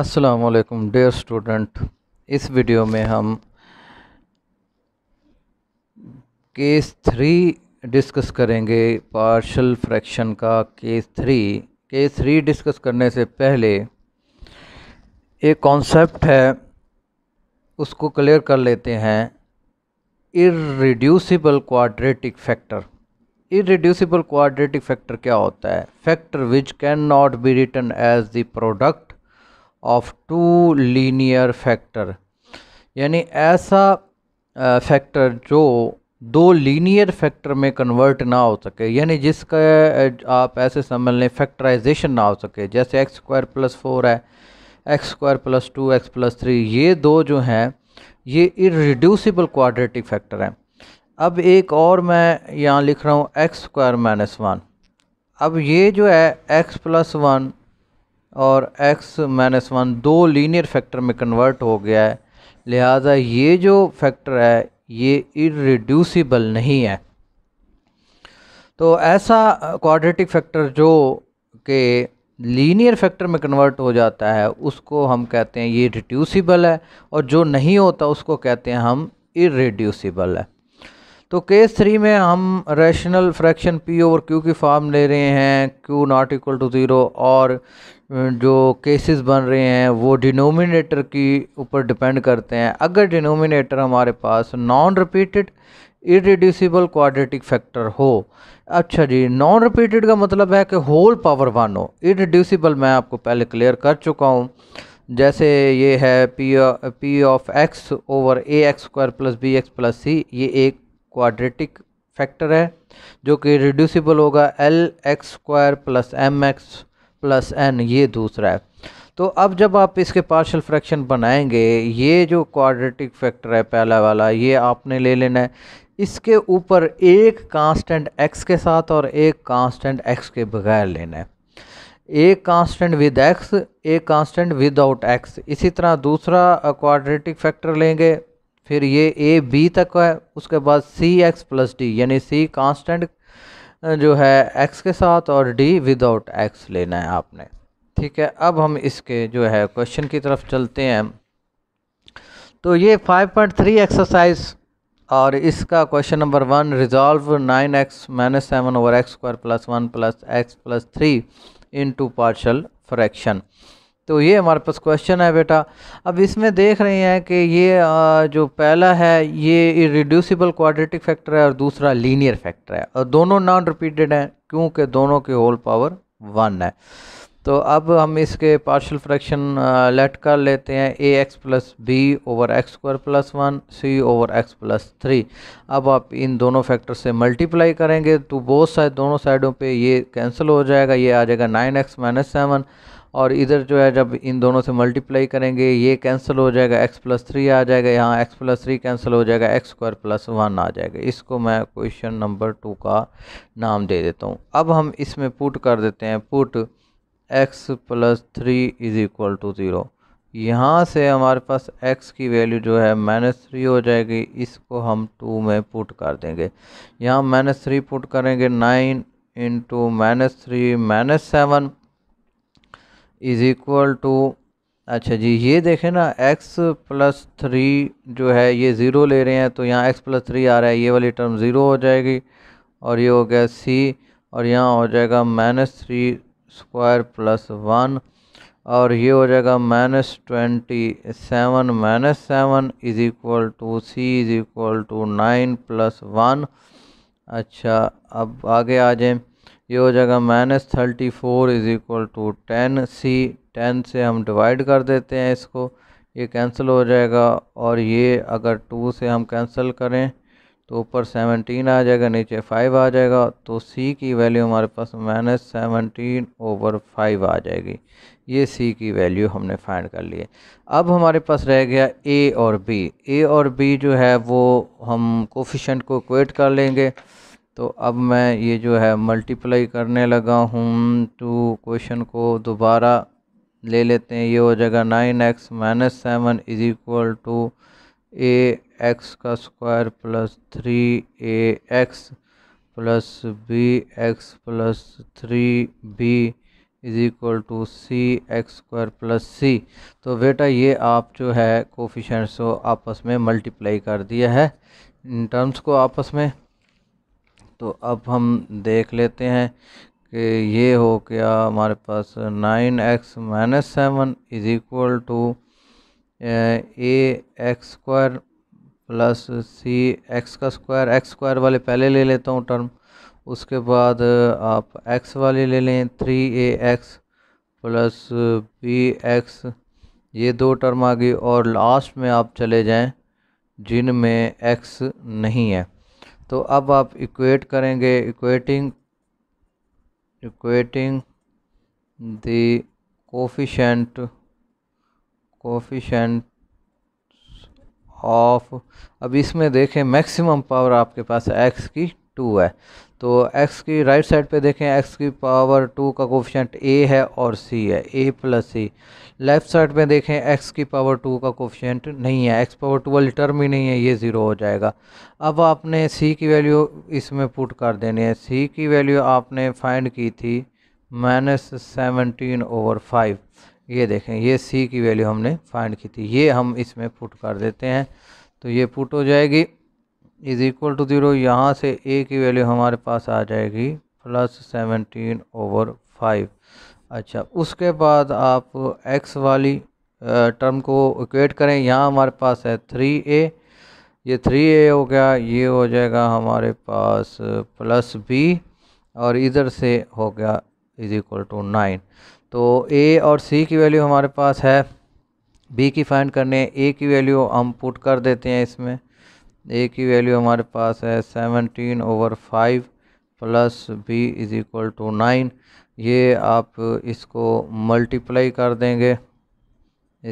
असलकम dear student इस video में हम केस थ्री डिस्कस करेंगे पार्शल फ्रैक्शन का case three case three discuss करने से पहले एक कॉन्सेप्ट है उसको क्लियर कर लेते हैं irreducible quadratic factor irreducible quadratic factor क्या होता है factor which can not be written as the product of two linear factor यानी ऐसा फैक्टर जो दो लीनियर फैक्टर में कन्वर्ट ना हो सके यानी जिसका आप ऐसे समझ लें फैक्टराइजेशन ना हो सके जैसे एक्स स्क्वायर प्लस फोर है x square plus two x plus three ये दो जो हैं ये इरिड्यूसिबल क्वाड्रेटिक फैक्टर हैं अब एक और मैं यहाँ लिख रहा हूँ एक्स स्क्वायर माइनस वन अब ये जो है एक्स प्लस वन और एक्स माइनस वन दो लीनियर फैक्टर में कन्वर्ट हो गया है लिहाजा ये जो फैक्टर है ये इड्यूसीबल नहीं है तो ऐसा क्वाड्रेटिक फैक्टर जो के लीनियर फैक्टर में कन्वर्ट हो जाता है उसको हम कहते हैं ये रिड्यूसिबल है और जो नहीं होता उसको कहते हैं हम इरिड्यूसिबल है तो केस थ्री में हम rational fraction P over Q की फॉर्म ले रहे हैं Q not equal to zero और जो केसेस बन रहे हैं वो डिनोमिनेटर की ऊपर डिपेंड करते हैं अगर डिनोमिनेटर हमारे पास non repeated irreducible quadratic factor हो अच्छा जी नॉन रिपीटेड का मतलब है कि होल पावर वन हो इरिड्यूसिबल मैं आपको पहले क्लियर कर चुका हूँ जैसे ये है P P of x over a x square plus B x plus c ये एक क्वाड्रेटिक फैक्टर है जो कि रिड्यूसिबल होगा l x square plus m x plus n ये दूसरा है तो अब जब आप इसके पार्शल फ्रैक्शन बनाएंगे ये जो क्वाड्रेटिक फैक्टर है पहला वाला ये आपने ले लेना है इसके ऊपर एक कांस्टेंट एक्स के साथ और एक कांस्टेंट एक्स के बगैर लेना है एक कांस्टेंट विद एक्स एक कांस्टेंट विदाउट एक्स इसी तरह दूसरा क्वाड्रेटिक फैक्टर लेंगे फिर ये ए बी तक है उसके बाद सी एक्स प्लस डी यानी सी कांस्टेंट जो है एक्स के साथ और डी विदाउट एक्स लेना है आपने ठीक है अब हम इसके जो है क्वेश्चन की तरफ चलते हैं तो ये 5.3 एक्सरसाइज और इसका question number one resolve nine x minus seven over x square plus one plus x plus three into partial fraction तो ये हमारे पास क्वेश्चन है बेटा अब इसमें देख रहे हैं कि ये जो पहला है ये रिड्यूसिबल क्वाड्रेटिक फैक्टर है और दूसरा लीनियर फैक्टर है और दोनों नॉन रिपीटेड हैं क्योंकि दोनों के होल पावर वन है तो अब हम इसके पार्शियल फ्रैक्शन लेट कर लेते हैं A x plus B over x square plus one C over x plus three अब आप इन दोनों फैक्टर से मल्टीप्लाई करेंगे तो बहुत साइड दोनों साइडों पे ये कैंसिल हो जाएगा ये आ जाएगा नाइन एक्स माइनस सेवन और इधर जो है जब इन दोनों से मल्टीप्लाई करेंगे ये कैंसिल हो जाएगा एक्स प्लस थ्री आ जाएगा यहाँ एक्स प्लस थ्री कैंसिल हो जाएगा एक्स स्क्वायर प्लस वन आ जाएगा इसको मैं क्वेश्चन नंबर टू का नाम दे देता हूँ अब हम इसमें पुट कर देते हैं put x plus three is equal to zero यहाँ से हमारे पास x की वैल्यू जो है माइनस थ्री हो जाएगी इसको हम टू में पुट कर देंगे यहाँ माइनस थ्री पुट करेंगे nine into minus three minus seven is equal to अच्छा जी ये देखें ना x प्लस थ्री जो है ये ज़ीरो ले रहे हैं तो यहाँ x प्लस थ्री आ रहा है ये वाली टर्म ज़ीरो हो जाएगी और ये हो गया c और यहाँ हो जाएगा minus three square plus one और ये हो जाएगा minus twenty seven minus seven is equal to C is equal to nine plus one अच्छा अब आगे आ जाए ये हो जाएगा minus thirty four is equal to ten C ten से हम डिवाइड कर देते हैं इसको ये कैंसिल हो जाएगा और ये अगर टू से हम कैंसिल करें तो ऊपर सेवनटीन आ जाएगा नीचे फाइव आ जाएगा तो सी की वैल्यू हमारे पास माइनस सेवनटीन ओवर फाइव आ जाएगी ये सी की वैल्यू हमने फाइंड कर ली है अब हमारे पास रह गया ए और बी ए और बी जो है वो हम कोफिशेंट को इक्वेट कर लेंगे तो अब मैं ये जो है मल्टीप्लाई करने लगा हूँ टू क्वेश्चन को दोबारा ले लेते हैं ये हो जाएगा nine x minus seven is equal to A x का square plus three A x plus B x plus three B is equal to C x square plus C तो बेटा ये आप जो है कोफिशेंट्स को आपस में मल्टीप्लाई कर दिया है इन टर्म्स को आपस में तो अब हम देख लेते हैं कि ये हो गया हमारे पास nine x minus seven is equal to A x square plus C x का स्क्वायर एक्स स्क्वायर वाले पहले ले लेता हूँ टर्म उसके बाद आप एक्स वाले ले लें three A x plus B x ये दो टर्म आ गई और लास्ट में आप चले जाएं जिन में एक्स नहीं है तो अब आप इक्वेट करेंगे equating equating the coefficient coefficient of अब इसमें देखें मैक्सिमम पावर आपके पास एक्स की टू है तो एक्स की राइट साइड पे देखें एक्स की पावर टू का कोफिशेंट ए है और सी है a plus c left side में देखें एक्स की पावर टू का कोफिशेंट नहीं है एक्स पावर टू वाली टर्म ही नहीं है ये ज़ीरो हो जाएगा अब आपने सी की वैल्यू इसमें पुट कर देनी है सी की वैल्यू आपने फाइंड की थी माइनस सेवनटीन ओवर फाइव ये देखें ये सी की वैल्यू हमने फाइंड की थी ये हम इसमें पुट कर देते हैं तो ये पुट हो जाएगी इज इक्वल टू ज़ीरो यहाँ से ए की वैल्यू हमारे पास आ जाएगी प्लस सेवनटीन ओवर फाइव अच्छा उसके बाद आप एक्स वाली टर्म को इक्वेट करें यहाँ हमारे पास है थ्री ए ये थ्री ए हो गया ये हो जाएगा हमारे पास प्लस बी और इधर से हो गया इज इक्वल टू नाइन तो ए और सी की वैल्यू हमारे पास है बी की फाइंड करने ए की वैल्यू हम पुट कर देते हैं इसमें ए की वैल्यू हमारे पास है seventeen over five plus b is equal to nine ये आप इसको मल्टीप्लाई कर देंगे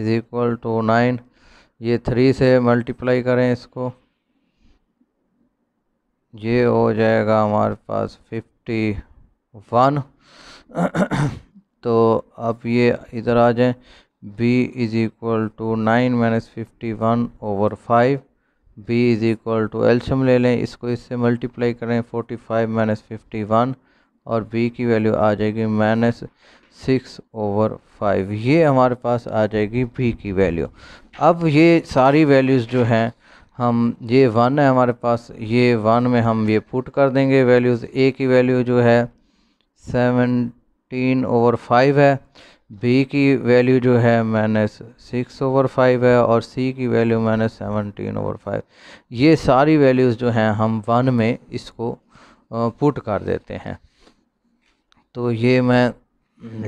इज़ इक्वल टू नाइन ये थ्री से मल्टीप्लाई करें इसको ये हो जाएगा हमारे पास फिफ्टी वन तो अब ये इधर आ जाएं b is equal to nine minus fifty one over five b is equal to एल्शियम ले लें इसको इससे मल्टीप्लाई करें forty five minus fifty one और b की वैल्यू आ जाएगी माइनस सिक्स ओवर फाइव ये हमारे पास आ जाएगी b की वैल्यू अब ये सारी वैल्यूज़ जो हैं हम ये वन है हमारे पास ये वन में हम ये पुट कर देंगे वैल्यूज़ a की वैल्यू जो है सेवनटीन ओवर फाइव है बी की वैल्यू जो है माइनस सिक्स ओवर फाइव है और सी की value minus seventeen over five ये सारी वैल्यूज़ जो हैं हम वन में इसको पुट कर देते हैं तो ये मैं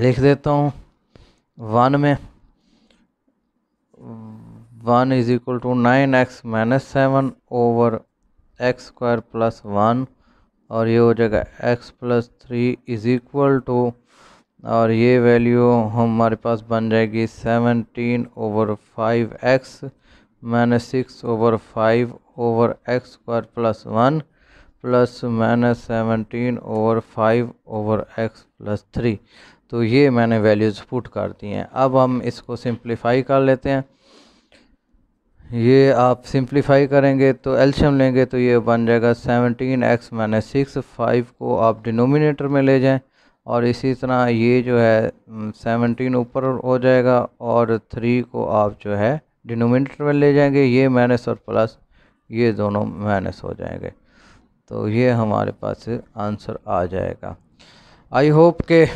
लिख देता हूँ वन में one is equal to nine x minus seven over x square plus one और ये हो जाएगा x plus three is equal to और ये वैल्यू हमारे पास बन जाएगी seventeen over five x minus six over five over x square plus one plus minus seventeen over five over x plus three तो ये मैंने वैल्यूज़ पुट कर दी हैं अब हम इसको सिंप्लीफाई कर लेते हैं ये आप सिंप्लीफाई करेंगे तो एल्शियम लेंगे तो ये बन जाएगा seventeen x minus six five को आप डिनोमिनेटर में ले जाएं और इसी तरह ये जो है सेवनटीन ऊपर हो जाएगा और थ्री को आप जो है डिनोमिनेटर में ले जाएंगे ये माइनस और प्लस ये दोनों माइनस हो जाएंगे तो ये हमारे पास आंसर आ जाएगा आई होप के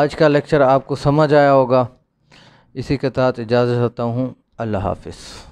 आज का लेक्चर आपको समझ आया होगा इसी के तहत इजाज़त होता हूँ अल्लाह हाफिज़